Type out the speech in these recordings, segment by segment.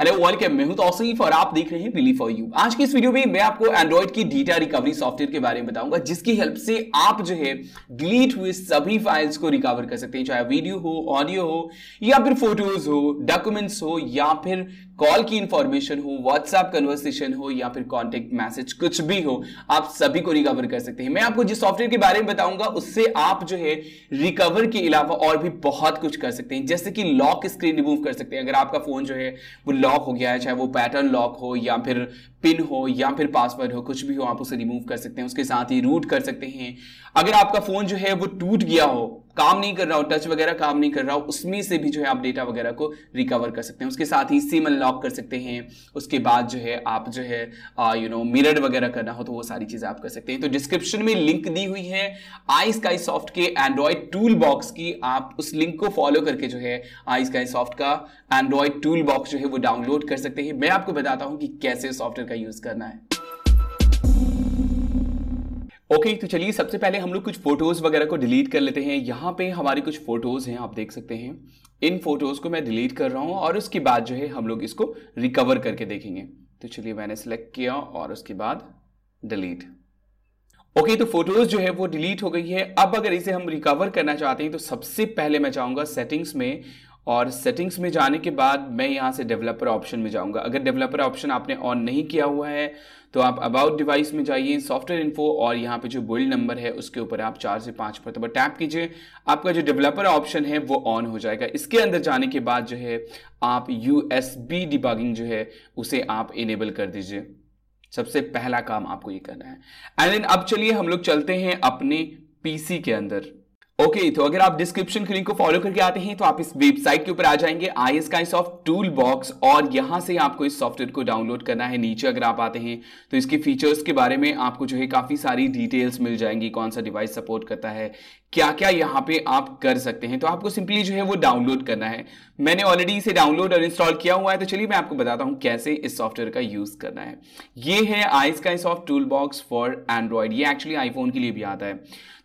hello welcome मैं हूं तौसीफ और आप देख रहे हैं बिली फॉर यू आज की इस वीडियो में मैं आपको एंड्रॉइड की डेटा रिकवरी सॉफ्टवेयर के बारे में बताऊंगा जिसकी हेल्प से आप जो है डिलीट हुए सभी फाइल्स को रिकवर कर सकते हैं चाहे वीडियो हो ऑडियो हो या फिर फोटोज हो डॉक्यूमेंट्स हो या फिर कॉल की इंफॉर्मेशन हो व्हाट्सएप कन्वर्सेशन हो या फिर कॉन्टेक्ट मैसेज कुछ भी हो आप सभी को रिकवर कर सकते हैं मैं आपको जिस सॉफ्टवेयर के बारे में बताऊंगा उससे आप जो है रिकवर के अलावा और भी बहुत कुछ कर सकते हैं जैसे कि लॉक स्क्रीन रिमूव कर सकते हैं अगर आपका फोन जो है वो लॉक हो गया है चाहे वो पैटर्न लॉक हो या फिर पिन हो या फिर पासवर्ड हो कुछ भी हो आप उसे रिमूव कर सकते हैं उसके साथ ही रूट कर सकते हैं अगर आपका फ़ोन जो है वो टूट गया हो काम नहीं कर रहा हो टच वगैरह काम नहीं कर रहा हो उसमें से भी जो है आप डेटा वगैरह को रिकवर कर सकते हैं उसके साथ ही सिम अनलॉक कर सकते हैं उसके बाद जो है आप जो है यू नो मिरर वगैरह करना हो तो वो सारी चीज़ें आप कर सकते हैं तो डिस्क्रिप्शन में लिंक दी हुई है आई स्काई सॉफ्ट के एंड्रॉयड टूल बॉक्स की आप उस लिंक को फॉलो करके जो है आई स्काई सॉफ्ट का एंड्रॉयड टूल बॉक्स जो है वो डाउनलोड कर सकते हैं मैं आपको बताता हूँ कि कैसे सॉफ्टवेयर का यूज़ करना है ओके okay, तो चलिए सबसे पहले हम लोग कुछ फ़ोटोज़ वगैरह को डिलीट कर लेते हैं यहाँ पे हमारी कुछ फ़ोटोज़ हैं आप देख सकते हैं इन फ़ोटोज़ को मैं डिलीट कर रहा हूँ और उसके बाद जो है हम लोग इसको रिकवर करके देखेंगे तो चलिए मैंने सेलेक्ट किया और उसके बाद डिलीट ओके okay, तो फोटोज जो है वो डिलीट हो गई है अब अगर इसे हम रिकवर करना चाहते हैं तो सबसे पहले मैं चाहूंगा सेटिंग्स में और सेटिंग्स में जाने के बाद मैं यहाँ से डेवलपर ऑप्शन में जाऊँगा अगर डेवलपर ऑप्शन आपने ऑन नहीं किया हुआ है तो आप अबाउट डिवाइस में जाइए सॉफ्टवेयर इन्फो और यहाँ पे जो बिल्ड नंबर है उसके ऊपर आप चार से पाँच मरतबा तो टैप कीजिए आपका जो डेवलपर ऑप्शन है वो ऑन हो जाएगा इसके अंदर जाने के बाद जो है आप यू एस बी डिबागिंग जो है उसे आप इनेबल कर दीजिए सबसे पहला काम आपको ये करना है एंड देन अब चलिए हम लोग चलते हैं अपने पीसी के अंदर ओके okay, तो अगर आप डिस्क्रिप्शन लिंक को फॉलो करके आते हैं तो आप इस वेबसाइट के ऊपर आ जाएंगे I S kinds of tool box और यहां से आपको इस सॉफ्टवेयर को डाउनलोड करना है नीचे अगर आप आते हैं तो इसके फीचर्स के बारे में आपको जो है काफ़ी सारी डिटेल्स मिल जाएंगी कौन सा डिवाइस सपोर्ट करता है क्या क्या यहाँ पे आप कर सकते हैं तो आपको सिंपली जो है वो डाउनलोड करना है मैंने ऑलरेडी इसे डाउनलोड और इंस्टॉल किया हुआ है तो चलिए मैं आपको बताता हूँ कैसे इस सॉफ्टवेयर का यूज़ करना है ये है आई का soft tool box for Android ये एक्चुअली आईफोन के लिए भी आता है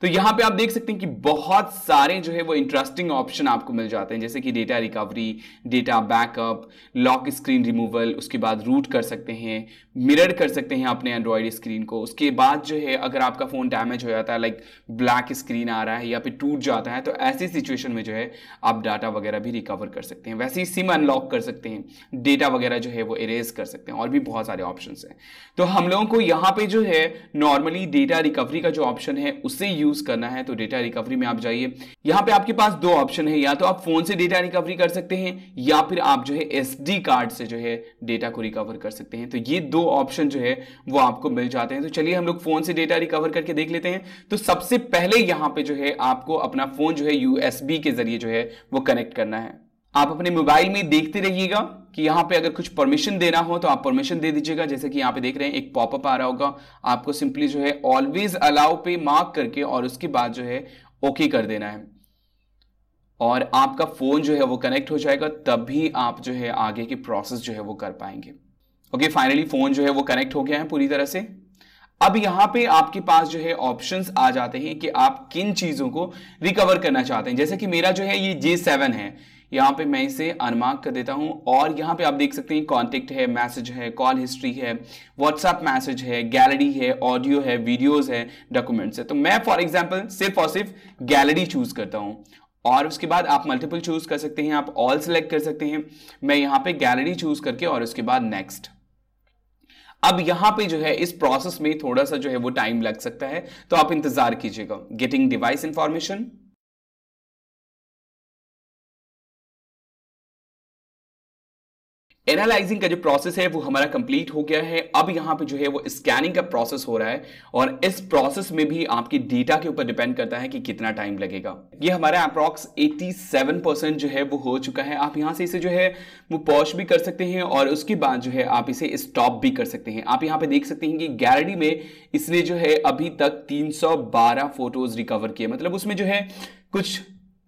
तो यहाँ पे आप देख सकते हैं कि बहुत बहुत सारे जो है वो इंटरेस्टिंग ऑप्शन आपको मिल जाते हैं जैसे कि data recovery data backup lock screen removal उसके बाद रूट कर सकते हैं मिरर कर सकते हैं अपने एंड्रॉयड स्क्रीन को उसके बाद जो है अगर आपका फ़ोन डैमेज हो जाता है लाइक ब्लैक स्क्रीन आ रहा है या फिर टूट जाता है तो ऐसी सिचुएशन में जो है आप डाटा वगैरह भी रिकवर कर सकते हैं वैसे ही सिम अनलॉक कर सकते हैं डेटा वगैरह जो है वो इरेज कर सकते हैं और भी बहुत सारे ऑप्शन हैं तो हम लोगों को यहाँ पे जो है नॉर्मली डेटा रिकवरी का जो ऑप्शन है उसे यूज़ करना है तो डेटा रिकवरी में आप जाइए यहाँ पे आपके पास दो ऑप्शन है या तो आप फोन से डेटा रिकवरी कर सकते हैं या फिर आप जो है एस कार्ड से जो है डेटा को रिकवर कर सकते हैं तो ये दो ऑप्शन जो है वो आपको मिल जाते हैं तो चलिए हम लोग फोन से डेटा रिकवर करके देख लेते हैं तो सबसे पहले यहाँ पे जो है आपको अपना फोन जो है यूएसबी के जरिए जो है वो कनेक्ट करना है आप अपने मोबाइल में देखते रहिएगा कि यहाँ पे अगर कुछ परमिशन देना हो तो आप परमिशन दे दीजिएगा जैसे कि यहाँ पे देख रहे हैं एक पॉपअप आ रहा होगा आपको सिंपली जो है ऑलवेज अलाउ पे मार्क करके और उसके बाद जो है ओके कर देना है और आपका फ़ोन जो है वो कनेक्ट हो जाएगा तब भी आप जो है आगे की प्रोसेस जो है वो कर पाएंगे ओके फाइनली फ़ोन जो है वो कनेक्ट हो गया है पूरी तरह से अब यहां पे आपके पास जो है ऑप्शंस आ जाते हैं कि आप किन चीज़ों को रिकवर करना चाहते हैं जैसे कि मेरा जो है ये जे सेवन है यहाँ पे मैं इसे अनमार्क कर देता हूँ और यहाँ पे आप देख सकते हैं कॉन्टेक्ट है मैसेज है कॉल हिस्ट्री है व्हाट्सएप मैसेज है गैलरी है ऑडियो है वीडियोज़ है डॉक्यूमेंट्स है तो मैं फॉर एग्जाम्पल सिर्फ और सिर्फ गैलरी चूज़ करता हूँ और उसके बाद आप मल्टीपल चूज़ कर सकते हैं आप ऑल सेलेक्ट कर सकते हैं मैं यहाँ पे गैलरी चूज़ करके और उसके बाद नेक्स्ट अब यहाँ पे जो है इस प्रोसेस में थोड़ा सा जो है वो टाइम लग सकता है तो आप इंतज़ार कीजिएगा गेटिंग डिवाइस इंफॉर्मेशन एनालाइजिंग का जो प्रोसेस है वो हमारा कंप्लीट हो गया है अब यहाँ पे जो है वो स्कैनिंग का प्रोसेस हो रहा है और इस प्रोसेस में भी आपकी डेटा के ऊपर डिपेंड करता है कि कितना टाइम लगेगा ये हमारा अप्रॉक्स 87 परसेंट जो है वो हो चुका है आप यहाँ से इसे जो है वो पॉश भी कर सकते हैं और उसके बाद जो है आप इसे स्टॉप भी कर सकते हैं आप यहाँ पे देख सकते हैं कि गैरडी में इसने जो है अभी तक तीन फोटोज रिकवर किए मतलब उसमें जो है कुछ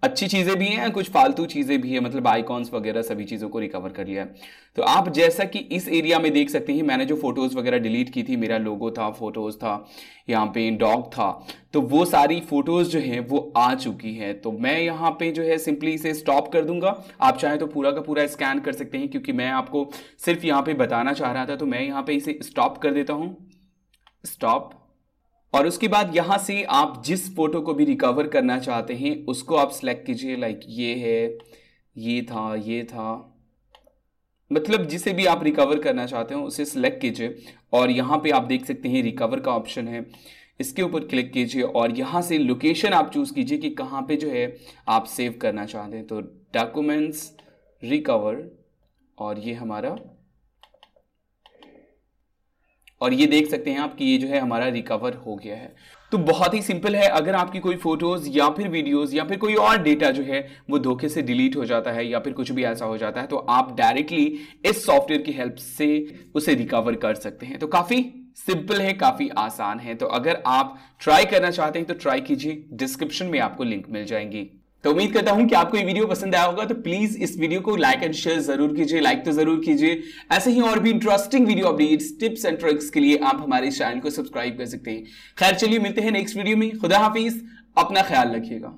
अच्छी चीज़ें भी हैं कुछ फालतू चीज़ें भी हैं मतलब आइकॉन्स वगैरह सभी चीज़ों को रिकवर कर लिया है तो आप जैसा कि इस एरिया में देख सकते हैं मैंने जो फोटोज़ वगैरह डिलीट की थी मेरा लोगो था फोटोज़ था यहाँ पे डॉग था तो वो सारी फ़ोटोज़ जो हैं वो आ चुकी हैं तो मैं यहाँ पे जो है सिंपली इसे स्टॉप कर दूंगा आप चाहे तो पूरा का पूरा स्कैन कर सकते हैं क्योंकि मैं आपको सिर्फ यहाँ पर बताना चाह रहा था तो मैं यहाँ पर इसे स्टॉप कर देता हूँ स्टॉप और उसके बाद यहाँ से आप जिस फोटो को भी रिकवर करना चाहते हैं उसको आप सेलेक्ट कीजिए लाइक ये है ये था ये था मतलब जिसे भी आप रिकवर करना चाहते हो उसे सिलेक्ट कीजिए और यहाँ पे आप देख सकते हैं रिकवर का ऑप्शन है इसके ऊपर क्लिक कीजिए और यहाँ से लोकेशन आप चूज़ कीजिए कि कहाँ पे जो है आप सेव करना चाहते हैं तो डॉक्यूमेंट्स रिकवर और ये हमारा और ये देख सकते हैं आप कि ये जो है हमारा रिकवर हो गया है तो बहुत ही सिंपल है अगर आपकी कोई फोटोज़ या फिर वीडियोज़ या फिर कोई और डेटा जो है वो धोखे से डिलीट हो जाता है या फिर कुछ भी ऐसा हो जाता है तो आप डायरेक्टली इस सॉफ्टवेयर की हेल्प से उसे रिकवर कर सकते हैं तो काफ़ी सिंपल है काफ़ी आसान है तो अगर आप ट्राई करना चाहते हैं तो ट्राई कीजिए डिस्क्रिप्शन में आपको लिंक मिल जाएंगी तो उम्मीद करता हूं कि आपको ये वीडियो पसंद आया होगा तो प्लीज इस वीडियो को लाइक एंड शेयर जरूर कीजिए लाइक तो जरूर कीजिए ऐसे ही और भी interesting video updates tips and tricks के लिए आप हमारे चैनल को सब्सक्राइब कर सकते हैं खैर चलिए मिलते हैं नेक्स्ट वीडियो में खुदा हाफिज अपना ख्याल रखिएगा